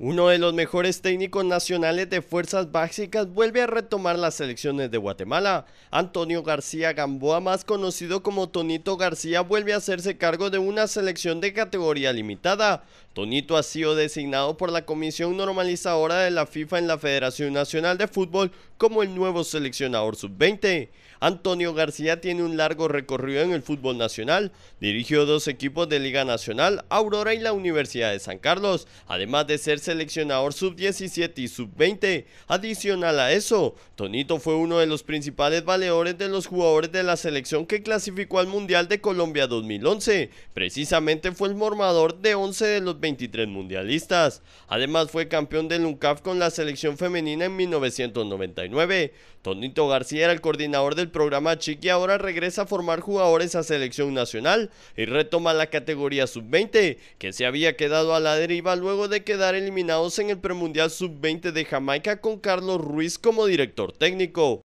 Uno de los mejores técnicos nacionales de fuerzas básicas vuelve a retomar las selecciones de Guatemala. Antonio García Gamboa, más conocido como Tonito García, vuelve a hacerse cargo de una selección de categoría limitada. Tonito ha sido designado por la Comisión Normalizadora de la FIFA en la Federación Nacional de Fútbol como el nuevo seleccionador sub-20. Antonio García tiene un largo recorrido en el fútbol nacional. Dirigió dos equipos de Liga Nacional, Aurora y la Universidad de San Carlos, además de ser seleccionador sub-17 y sub-20. Adicional a eso, Tonito fue uno de los principales valedores de los jugadores de la selección que clasificó al Mundial de Colombia 2011. Precisamente fue el formador de 11 de los 23 mundialistas. Además fue campeón del UNCAF con la selección femenina en 1999. Tonito García era el coordinador del programa Chic y ahora regresa a formar jugadores a selección nacional y retoma la categoría sub-20, que se había quedado a la deriva luego de quedar eliminado eliminados en el Premundial Sub-20 de Jamaica con Carlos Ruiz como director técnico.